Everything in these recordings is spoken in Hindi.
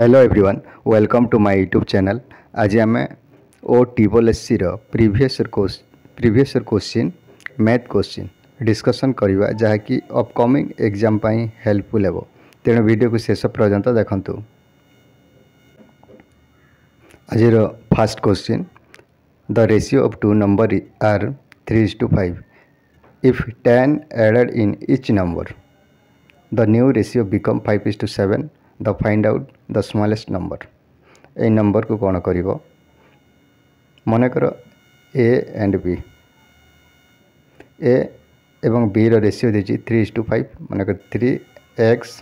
hello everyone welcome to my YouTube channel ଆଜି ଆମେ ଓ ଟିବଲ୍ ଏସ୍ସିର previous previous year question math question discussion କରିବା ଯାହାକି ଅପକମିଂ ଏକ୍ଜାମ୍ ପାଇଁ ହେଲ୍ପଫୁଲ୍ ହେବ ତେଣୁ ଭିଡ଼ିଓକୁ ଶେଷ ପର୍ଯ୍ୟନ୍ତ ଦେଖନ୍ତୁ ଆଜିର first question the ratio of two number are three is to five if ten added in each number the new ratio become five is to seven the find out the smallest number ଏଇ ନମ୍ବରକୁ କ'ଣ କରିବ ମନେକର ଏ ଆଣ୍ଡ ବି ଏ ଏବଂ ବିର ରେସିଓ ଦେଇଛି ଥ୍ରୀ ଇସ୍ ଟୁ ଫାଇଭ୍ ମନେକର three x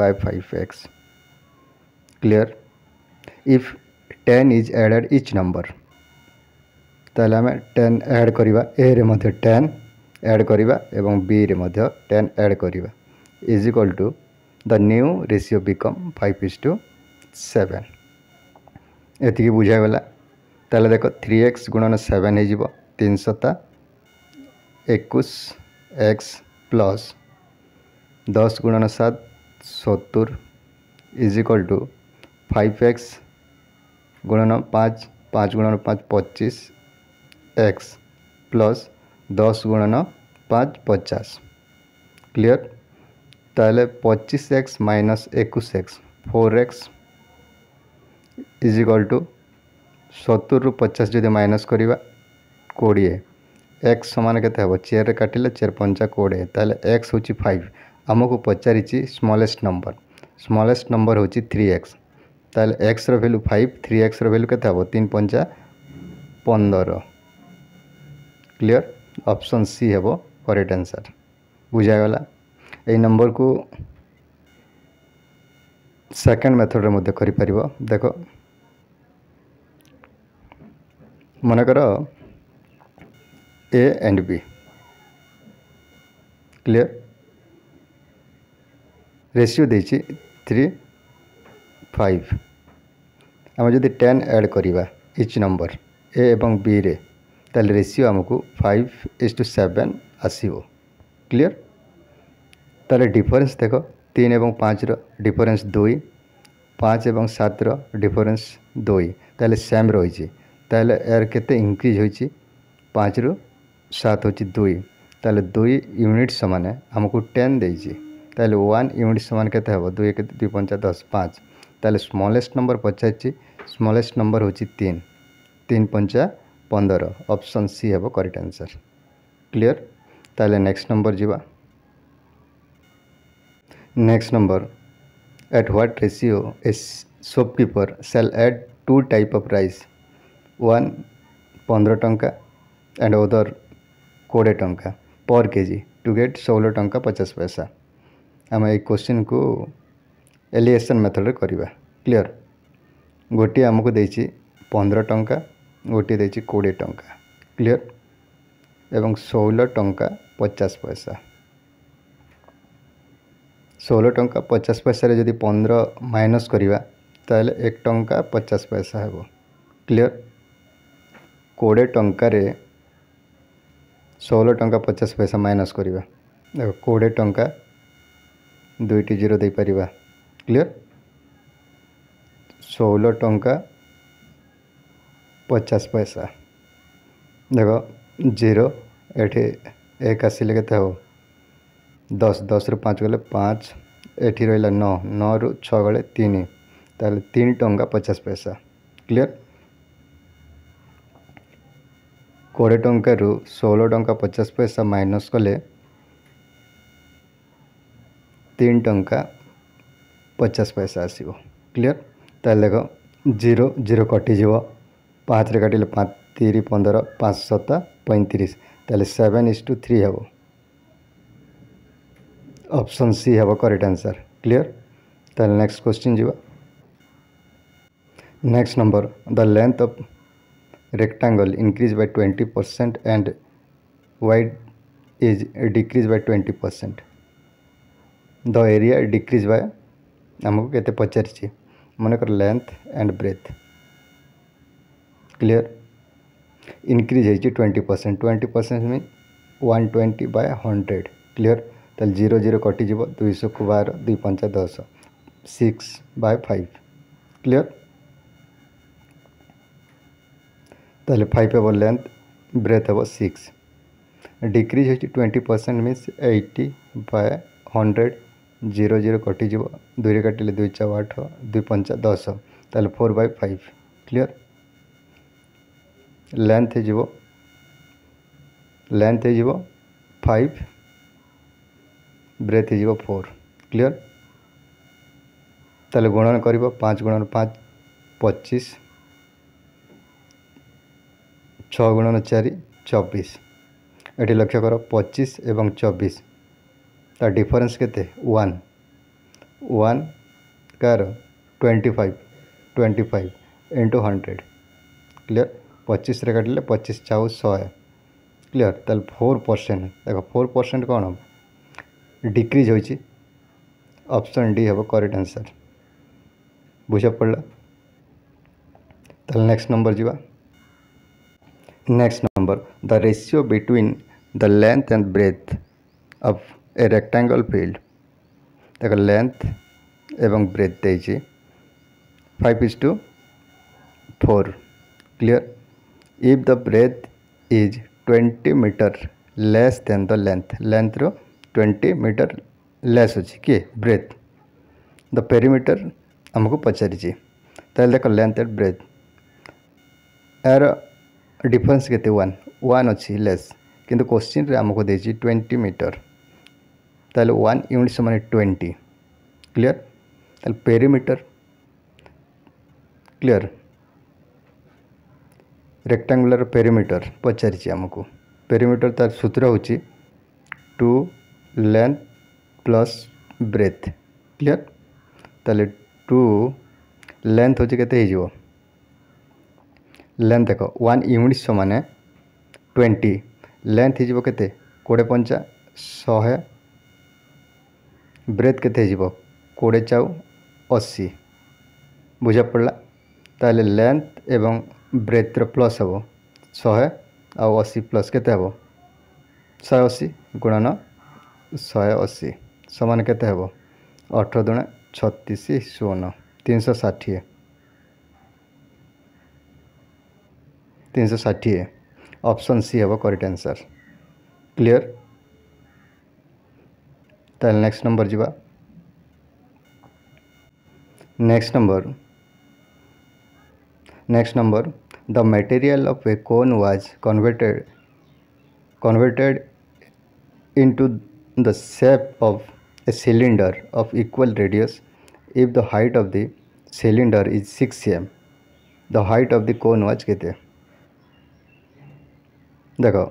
by five x clear if ten is added each number ତାହେଲେ ଆମେ ଟେନ୍ ଆଡ଼୍ କରିବା ଏରେ ମଧ୍ୟ ଟେନ୍ ଆଡ଼୍ କରିବା ଏବଂ ବିରେ ମଧ୍ୟ ଟେନ୍ ଆଡ଼୍ କରିବା is equal to the new ratio become 5 is to 7 एतिके बुझाय वाला तले देखो 3x गुणन 7 हे जीवो 321 x प्लस 10 गुणन 7 70 is equal to 5x गुणन 5 5 गुणन 5 25x प्लस 10 गुणन 5 50 क्लियर तेल पचिश एक्स माइनस एकुश x four x is equal to सतुर रु पचास जो माइनस करवा कोड़े एक्स सामान के चेयर काटिले चेयर पंचा कोड़े तेल एक्स हूँ फाइव आमको को पचार स्मलेट नंबर स्मलेट नंबर हूँ थ्री एक्स तेल x value five three x value के तीन पंचा पंदर क्लीयर अपसन सी हे करेक्ट आंसर बुझागला এই ନମ୍ବରକୁ ସେକେଣ୍ଡ ମେଥଡ଼ରେ ମଧ୍ୟ କରିପାରିବ ଦେଖ ମନେକର A and B clear ratio ଦେଇଛି ଥ୍ରୀ ଫାଇଭ୍ ଆମେ ଯଦି ଟେନ୍ ଆଡ଼୍ କରିବା ଇଚ୍ ନମ୍ବର ଏ ଏବଂ ବିରେ ତାହେଲେ ରେସିଓ ଆମକୁ ଫାଇଭ୍ ଇଜ୍ ଟୁ ସେଭେନ୍ ଆସିବ କ୍ଲିଅର তাহলে ডিফরেন্স দেখ তিন এবং পাঁচর ডিফরেন্স দুই পাঁচ এবং সাতর ডিফরেন্স দুই তাহলে সেম রয়েছে তাহলে এর কেতে ইনক্রিজ হয়েছে পাঁচরু সাত হচ্ছে দুই তাহলে দুই ইউনিট সমান আমাকে টেন দিয়েছে তাহলে ওয়ান ইউনিট সমান কেতে হব দুই এক দুই পঞ্চা দশ পাঁচ তাহলে স্মলেস্ট নম্বর পচারছি স্মলেস্ট নম্বর হচ্ছে তিন তিন পঞ্চা পনেরো অপশন सी हे करेक्ट आंसर क्लीयर तेल नेक्स्ट नंबर जावा next number eight what ratio a shopkeeper sell at two type of rice one पंद्रह टंका एंड अदर कोड़े टंका पर के जी टू गेट षोल टंका पचास पैसा आम ये क्वेश्चन को एलिएसन मेथड करवा क्लीयर गोटे आमको दे पंद्रह टंका गोटे दे कोड़े टंका क्लीयर एवं षोल टंका पचास पैसा षोल टा पचास पैसा जब पंद्रह माइनस करवा एक टा पचास पैसा हे क्लीयर कोड़े टकर षोल टा पचास पैसा माइनस करवा देख कोड़े टाँचा दुईट जीरो देपर क्लीयर षोल टा पचास पैसा देख जीरो एक आसे के ଦଶ ଦଶରୁ ପାଞ୍ଚ ଗଲେ ପାଞ୍ଚ ଏଠି ରହିଲା ନଅ ନଅରୁ ଛଅ ଗଲେ ତିନି ତାହେଲେ ତିନି ଟଙ୍କା ପଚାଶ ପଇସା କ୍ଲିଅର୍ କୋଡ଼ିଏ ଟଙ୍କାରୁ ଷୋହଳ ଟଙ୍କା ପଚାଶ ପଇସା ମାଇନସ୍ କଲେ ତିନି ଟଙ୍କା ପଚାଶ ପଇସା ଆସିବ କ୍ଲିଅର୍ ତାହେଲେ ଦେଖ ଜିରୋ ଜିରୋ କଟିଯିବ ପାଞ୍ଚରେ କାଟିଲେ ତିରି ପନ୍ଦର ପାଞ୍ଚ ସତା ପଇଁତିରିଶ ତାହେଲେ ସେଭେନ୍ ଇସ୍ ଟୁ ଥ୍ରୀ ହେବ ऑप्शन सी हे करेक्ट आंसर क्लियर तेल नेक्स्ट क्वेश्चन जी next number the length of rectangle increase by twenty percent and wide is decrease by twenty percent the area decrease by आमको के पचार मनकर length and breadth clear increase हो twenty percent twenty percent mean one twenty by hundred clear तेल जीरो जीरो कटिज दुई सौ बार दुई पंचा दस सिक्स बाय फाइव क्लीयर तेल फाइव हम लेंथ ब्रेथ हम सिक्स डिक्रीज हो twenty percent mean eighty by hundred zero zero कटिज दुई काटिले दुई चौ आठ दुई पंचा दस तेल four by five clear length हो लेंथ हो फाइव ବ୍ରେଥ୍ ହେଇଯିବ ଫୋର୍ କ୍ଲିଅର୍ ତାହେଲେ ଗୁଣନ କରିବ ପାଞ୍ଚ ଗୁଣନ ପାଞ୍ଚ ପଚିଶ ଛଅ ଗୁଣନ ଚାରି ଚବିଶ ଏଠି ଲକ୍ଷ୍ୟ କର ପଚିଶ ଏବଂ ଚବିଶ ତା ଡିଫରେନ୍ସ କେତେ ୱାନ୍ ୱାନ୍ କାର twenty five twenty five into hundred clear ପଚିଶରେ କାଟିଲେ ପଚିଶ ଚାଉ ଶହେ କ୍ଲିଅର ତାହେଲେ ଫୋର୍ ପରସେଣ୍ଟ ଦେଖ ଫୋର୍ ପରସେଣ୍ଟ କ'ଣ ହେବ डिक्रीज ऑप्शन डी हम करेक्ट आंसर बुझा पड़ा तो नेक्स्ट नंबर जीवा next number the ratio between the length and breadth of a rectangle field देख लेंथ एवं ब्रेथ दे five is to four clear if the breadth is twenty metre less than the length length रो ट्वेंटी मीटर लेस अच्छे किए ब्रेथ द पेरीमीटर आमको पचारि देख लेंथ एंड ब्रेथ यार डिफरेंस के वन अच्छी लेस कि क्वेश्चन आमको दे ट्वेंटी मीटर तेल वन यूनिट समान ट्वेंटी क्लीयर तेल पेरीमीटर क्लीयर रेक्टांगुलर पेरीमीटर पचारि आमको पेरीमीटर तार सूत्र हो two length plus breadth clear তাহলে টু লেন্থ হচে কতে হিজব লেন্থ দেখো 1 ইউনিট সমান 20 লেন্থ হিজব কতে 40 100 হ ব্রেথ কতে হিজব 40 80 বুঝা পড়ল তাহলে লেন্থ এবং ব্রেথর প্লাস হবো 100 আর 80 প্লাস কতে হবো 180 গুণন शहे अशी सामान के अठर दुण छतीस शून तीन सौ षाठी तीन सौ षाठी अपसन सी हे करेक्ट आंसर क्लियर तेल नेक्स्ट नंबर जीवा next number next number the material of a cone was converted converted into the shape of a cylinder of equal radius if the height of the cylinder is 6 cm the height of the cone was kete dekho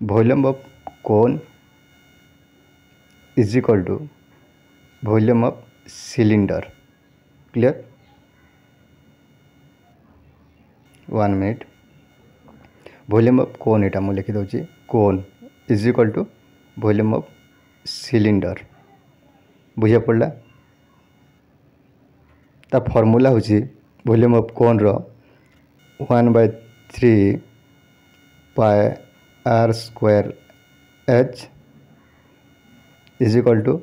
volume of cone is equal to volume of cylinder clear one minute volume of cone eta mu likhi cone is equal to volume of cylinder बुझा पड़ा ता फर्मूला हूँ ভলিউম অফ কোনর one by three r square h is equal to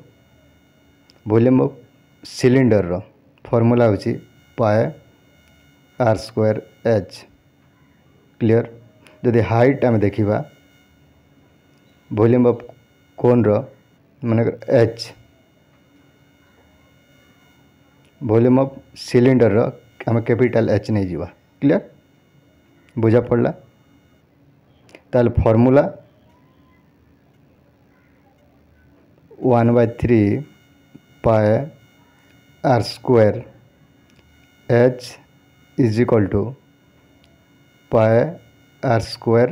volume of cylinder formula हूँ pi r square h clear जदि हाइट आम देखा भल्यूम अफ କୋନ୍ର ମନେକର ଏଚ୍ ଭଲ୍ୟୁମ୍ ଅଫ୍ ସିଲିଣ୍ଡରର ଆମେ କ୍ୟାପିଟାଲ୍ ଏଚ୍ ନେଇଯିବା କ୍ଲିଅର୍ ବୁଝା ପଡ଼ିଲା ତାହେଲେ formula one by three pi r square h is equal to pi r square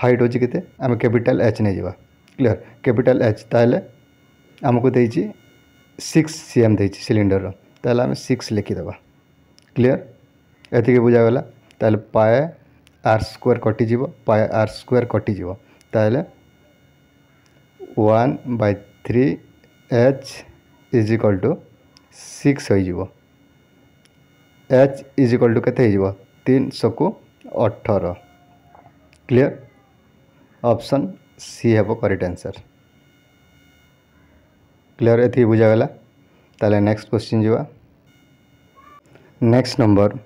height হচ্ছে কেতে আমি ক্যাপিটাল এচ নিয়ে যা ক্লিয়ার ক্যাপিটাল এচ তাহলে আমাকে দিয়েছি সিক্স সিএম দিয়েছি সিলিন্ডর তাহলে আমি সিক্স লিখিদেবা ক্লিয়ার এতিকি বুঝা গলা তাহলে পায়ে আর স্কোয়ার কটিযোগ পায়ে আর স্কোয়ার কটিযোগ তাহলে one by three h is equal to six হয়ে যাব एच इज इक्वाल टू के तीन सौ को अठर क्लीयर ऑप्शन सी हे करेक्ट आंसर क्लीयर एथि बुझाला तेल नेक्स्ट क्वेश्चन जावा next number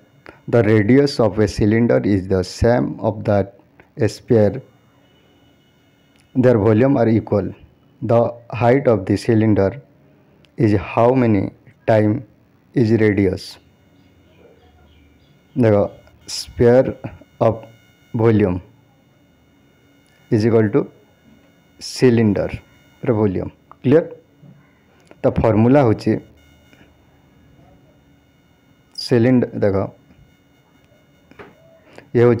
the radius of a cylinder is the same of that sphere their volume are equal the height of the cylinder is how many time is radius देख sphere of volume is equal to cylinder volume clear तो फर्मूला हूँ सिलिंडर देख ये हूँ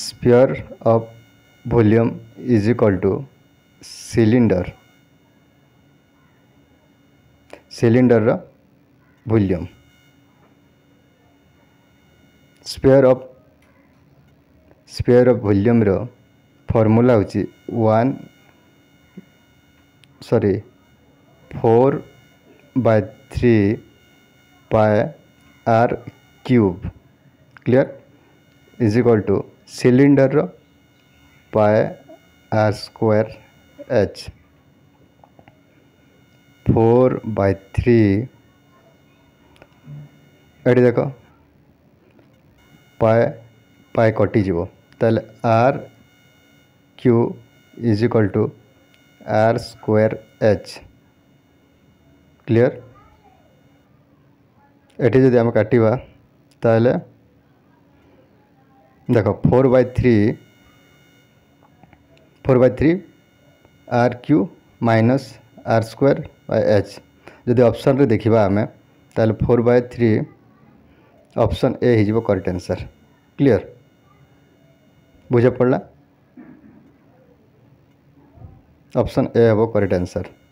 sphere of volume is equal to cylinder cylinder volume sphere of sphere of volume formula हूँ वन सरी four by three pi r cube clear is equal to cylinder pi r square h four by three ये देख पाय पाए कटिज तेल r cube is equal to r square h clear एटी जदि आम काटा तेल देख four by three four by three r cube minus r square by h जदि अपसन रे देखा आम तेल four by three option A हो करेक्ट आंसर क्लियर बुझा पड़ा ऑप्शन ए है वो करेक्ट आंसर